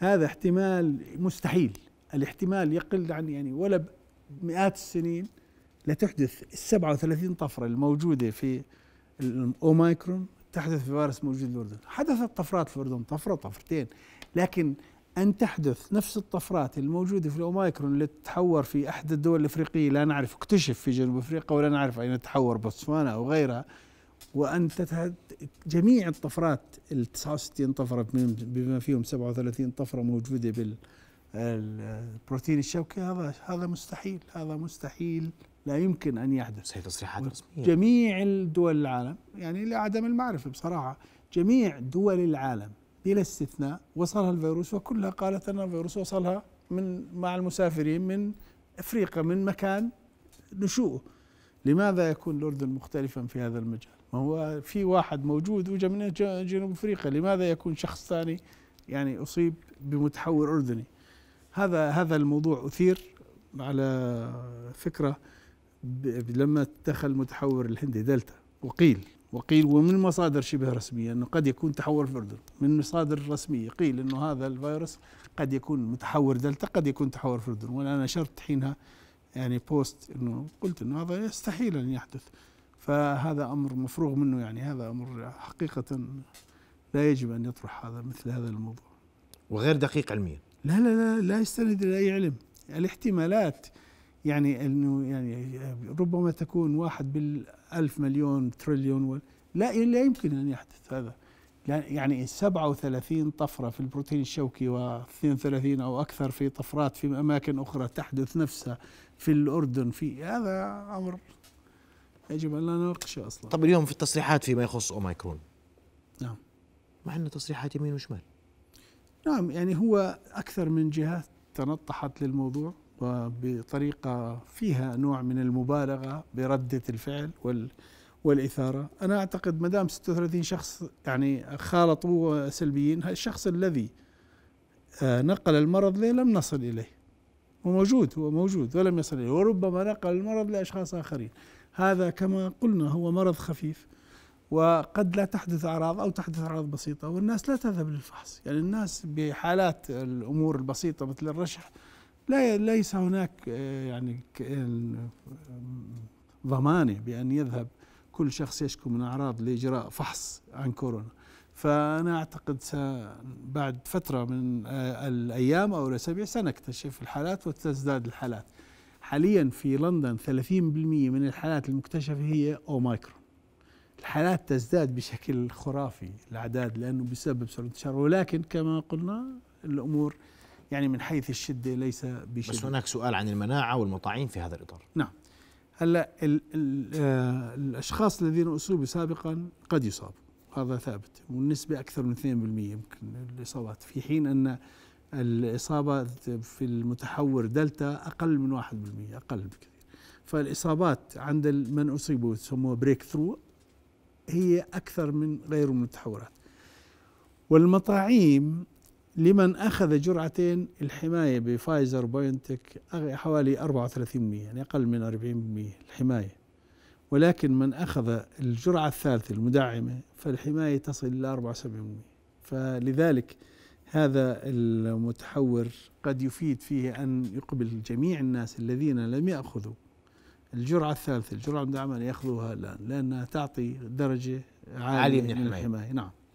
هذا احتمال مستحيل الاحتمال يقل عن يعني ولا مئات السنين لتحدث ال 37 طفره الموجوده في الاوميكرون تحدث في فيروس موجود في الاردن، حدثت طفرات في الاردن طفره طفرتين لكن ان تحدث نفس الطفرات الموجوده في الاوميكرون اللي تتحور في احدى الدول الافريقيه لا نعرف اكتشف في جنوب افريقيا ولا نعرف اين تحور بوتسوانا او غيرها وان وأنتجت جميع الطفرات ال 69 طفرة بما فيهم 37 طفرة موجودة بال البروتين الشوكي هذا هذا مستحيل هذا مستحيل لا يمكن ان يحدث هي تصريحات رسميه جميع الدول العالم يعني لعدم المعرفه بصراحه جميع دول العالم بلا استثناء وصلها الفيروس وكلها قالت ان الفيروس وصلها من مع المسافرين من افريقيا من مكان نشوءه لماذا يكون الأردن مختلفا في هذا المجال ما هو في واحد موجود وجا من جنوب أفريقيا لماذا يكون شخص ثاني يعني أصيب بمتحور أردني هذا هذا الموضوع أثير على فكرة لما دخل المتحور الهندي دلتا وقيل وقيل ومن مصادر شبه رسمية أنه قد يكون تحور في الأردن من مصادر رسمية قيل أنه هذا الفيروس قد يكون متحور دلتا قد يكون تحور في الأردن وأنا نشرت حينها يعني بوست انه قلت انه هذا يستحيل ان يحدث فهذا امر مفروغ منه يعني هذا امر حقيقه لا يجب ان يطرح هذا مثل هذا الموضوع وغير دقيق علميا لا لا لا لا يستند الى اي علم الاحتمالات يعني انه يعني ربما تكون واحد بالالف مليون تريليون لا لا يمكن ان يحدث هذا يعني 37 يعني طفرة في البروتين الشوكي و32 أو أكثر في طفرات في أماكن أخرى تحدث نفسها في الأردن في هذا أمر يجب أن لا نناقشه أصلا طب اليوم في التصريحات فيما يخص أوميكرون نعم مع أنه تصريحات يمين وشمال نعم يعني هو أكثر من جهة تنطحت للموضوع وبطريقة فيها نوع من المبالغة بردة الفعل وال والإثارة أنا أعتقد ما دام 36 شخص يعني خالطوا سلبيين الشخص الذي آه، نقل المرض له لم نصل إليه هو موجود هو موجود ولم يصل إليه وربما نقل المرض لأشخاص آخرين هذا كما قلنا هو مرض خفيف وقد لا تحدث أعراض أو تحدث أعراض بسيطة والناس لا تذهب للفحص يعني الناس بحالات الأمور البسيطة مثل الرشح لا ليس هناك آه، يعني ضمانه بان يذهب كل شخص يشكو من أعراض لإجراء فحص عن كورونا فأنا أعتقد بعد فترة من آه، الأيام أو الأسابيع سنكتشف الحالات وتزداد الحالات حاليا في لندن 30% من الحالات المكتشفة هي أوميكرون الحالات تزداد بشكل خرافي الأعداد لأنه بسبب سرعة الانتشار ولكن كما قلنا الأمور يعني من حيث الشدة ليس بشدة بس هناك سؤال عن المناعة والمطاعين في هذا الإطار نعم هلا آه، الاشخاص الذين اصيبوا سابقا قد يصابوا هذا ثابت والنسبه اكثر من 2% يمكن الاصابات في حين ان الاصابه في المتحور دلتا اقل من 1% اقل بكثير فالاصابات عند من اصيبوا يسموها بريك ثرو هي اكثر من غيره من التحورات والمطاعيم لمن أخذ جرعتين الحماية بفايزر بايونتك حوالي 34% يعني أقل من 40% الحماية ولكن من أخذ الجرعة الثالثة المدعمة فالحماية تصل إلى 74% فلذلك هذا المتحور قد يفيد فيه أن يقبل جميع الناس الذين لم يأخذوا الجرعة الثالثة الجرعة المدعمة يأخذوها الآن لأنها تعطي درجة عالية عالية من الحماية, الحماية. نعم